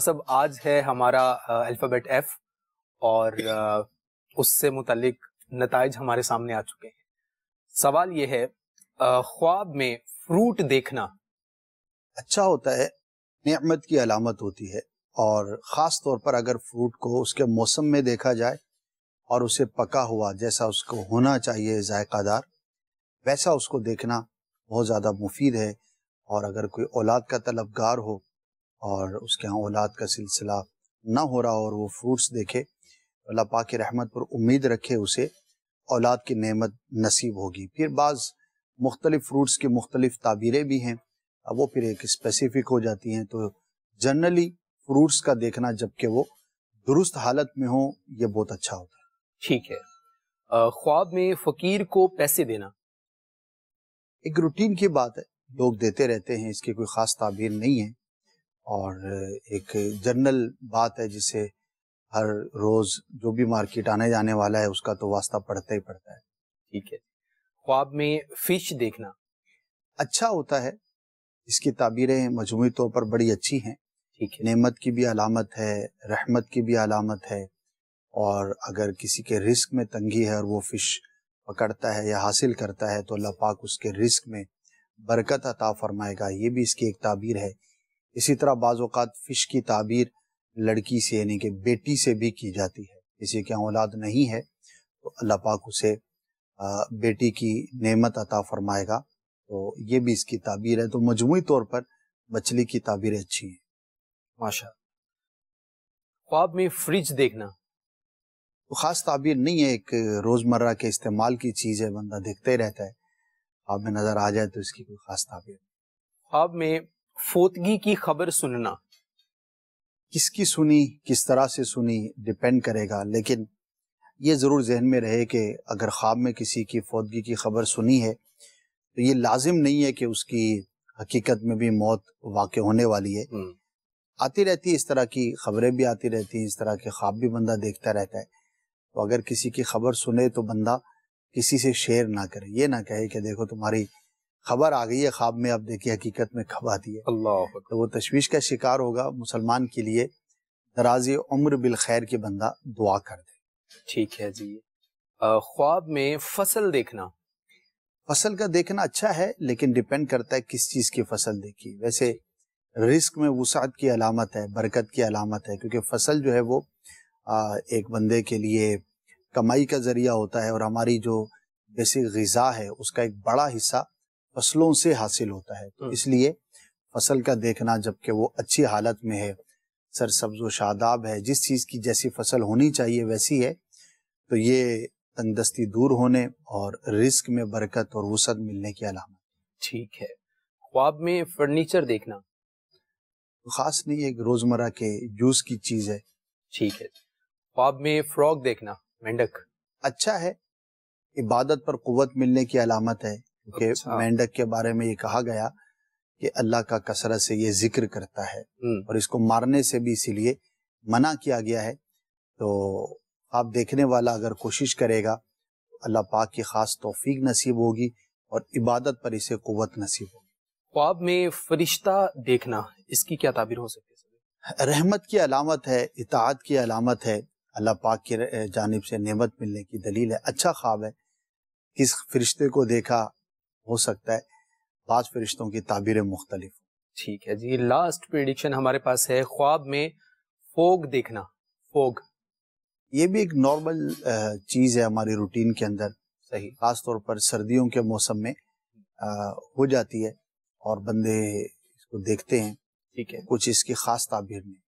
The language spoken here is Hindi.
सब आज है हमारा अल्फ़ाबेट एफ और उससे मुतलक नतज हमारे सामने आ चुके हैं सवाल यह है ख्वाब में फ्रूट देखना अच्छा होता है नमत की अलामत होती है और ख़ास तौर पर अगर फ्रूट को उसके मौसम में देखा जाए और उसे पका हुआ जैसा उसको होना चाहिए जायकादार वैसा उसको देखना बहुत ज़्यादा मुफीद है और अगर कोई औलाद का तलबगार हो और उसके यहाँ औलाद का सिलसिला ना हो रहा और वो फ्रूट्स देखे अल्लाह पाक की रहमत पर उम्मीद रखे उसे औलाद की नेमत नसीब होगी फिर बाज़ मुख्तलिफ फ्रूट्स की मुख्तलिफ ताबीरें भी हैं अब वो फिर एक स्पेसिफिक हो जाती हैं तो जनरली फ्रूट्स का देखना जबकि वो दुरुस्त हालत में हो ये बहुत अच्छा होता है ठीक है ख्वाब में फ़कीर को पैसे देना एक रूटीन की बात है लोग देते रहते हैं इसकी कोई ख़ास ताबीर नहीं है और एक जनरल बात है जिसे हर रोज जो भी मार्केट आने जाने वाला है उसका तो वास्ता पड़ता ही पड़ता है ठीक है ख्वाब में फिश देखना अच्छा होता है इसकी ताबीरें मजमू तौर पर बड़ी अच्छी हैं ठीक है नेमत की भी अलामत है रहमत की भी अलामत है और अगर किसी के रिस्क में तंगी है और वो फिश पकड़ता है या हासिल करता है तो अल्लाह पाक उसके रिस्क में बरकत अता फरमाएगा ये भी इसकी एक ताबीर है इसी तरह बाज़ात फ़िश की ताबीर लड़की से यानी कि बेटी से भी की जाती है किसी के औलाद नहीं है तो अल्लाह पाक उसे बेटी की नेमत अता फरमाएगा तो ये भी इसकी ताबीर है तो मजमू तौर पर मछली की ताबीरें अच्छी हैं माशा ख्वाब में फ्रिज देखना तो ख़ास ताबीर नहीं है एक रोज़मर्रा के इस्तेमाल की चीज़ है बंदा देखते रहता है ख्वाब में नज़र आ जाए तो इसकी कोई ख़ास ताबीर ख्वाब में फोतगी की खबर सुनना किसकी सुनी किस तरह से सुनी डिपेंड करेगा लेकिन ये ज़रूर जहन में रहे कि अगर ख्वाब में किसी की फोतगी की खबर सुनी है तो ये लाजिम नहीं है कि उसकी हकीकत में भी मौत वाक़ होने वाली है हम्म। आती रहती है इस तरह की खबरें भी आती रहती हैं इस तरह के ख्वाब भी बंदा देखता रहता है तो अगर किसी की खबर सुने तो बंदा किसी से शेयर ना करे ये ना कहे कि देखो तुम्हारी खबर आ गई है ख्वाब में अब देखिए हकीकत में खब आती है अल्लाह तो वो तशवीश का शिकार होगा मुसलमान के लिए राजी उम्र बिल खैर के बंदा दुआ कर दे ठीक है जी ख्वाब में फसल देखना फसल का देखना अच्छा है लेकिन डिपेंड करता है किस चीज़ की फसल देखी वैसे रिस्क में वसात की अलामत है बरकत की अलामत है क्योंकि फसल जो है वो आ, एक बंदे के लिए कमाई का ज़रिया होता है और हमारी जो बेसिक गज़ा है उसका एक बड़ा हिस्सा फसलों से हासिल होता है तो हम्म। इसलिए फसल का देखना जबकि वो अच्छी हालत में है सर सब्ज शादाब है जिस चीज़ की जैसी फसल होनी चाहिए वैसी है तो ये तंदस्ती दूर होने और रिस्क में बरकत और वसत मिलने की अलामत ठीक है ख्वाब में फर्नीचर देखना खास नहीं एक रोजमर्रा के जूस की चीज है ठीक है ख्वाब में फ्रॉग देखना मेंढक अच्छा है इबादत पर कुत मिलने की अलामत है कि अच्छा। मेंढक के बारे में ये कहा गया कि अल्लाह का कसरत से ये जिक्र करता है हम्म। और इसको मारने से भी इसीलिए मना किया गया है तो आप देखने वाला अगर कोशिश करेगा अल्लाह पाक की खास तोफीक नसीब होगी और इबादत पर इसे कुत नसीब होगी ख्वाब में फरिश्ता देखना इसकी क्या ताबीर हो सकती है रहमत की अलामत है इतात की अलामत है अल्लाह पाक की जानब से नेमत मिलने की दलील है अच्छा ख्वाब है किस फरिश्ते को देखा हो सकता है बाज फरिश्तों की ताबीरें मुख्तलिफ ठीक है जी लास्ट प्रिडिक्शन हमारे पास है ख्वाब में फोग देखना फोग ये भी एक नॉर्मल चीज़ है हमारी रूटीन के अंदर सही खास तौर पर सर्दियों के मौसम में आ, हो जाती है और बंदे इसको देखते हैं ठीक है कुछ इसकी खास ताबीर नहीं